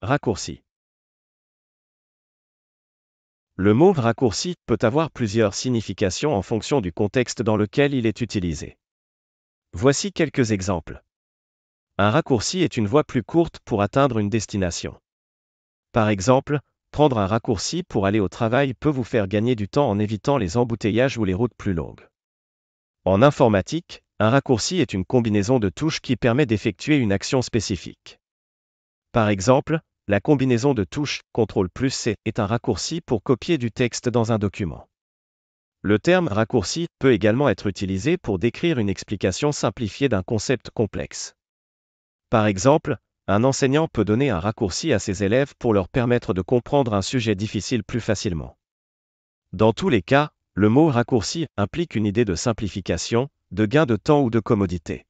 Raccourci. Le mot raccourci peut avoir plusieurs significations en fonction du contexte dans lequel il est utilisé. Voici quelques exemples. Un raccourci est une voie plus courte pour atteindre une destination. Par exemple, prendre un raccourci pour aller au travail peut vous faire gagner du temps en évitant les embouteillages ou les routes plus longues. En informatique, un raccourci est une combinaison de touches qui permet d'effectuer une action spécifique. Par exemple, la combinaison de touches CTRL plus C est un raccourci pour copier du texte dans un document. Le terme raccourci peut également être utilisé pour décrire une explication simplifiée d'un concept complexe. Par exemple, un enseignant peut donner un raccourci à ses élèves pour leur permettre de comprendre un sujet difficile plus facilement. Dans tous les cas, le mot raccourci implique une idée de simplification, de gain de temps ou de commodité.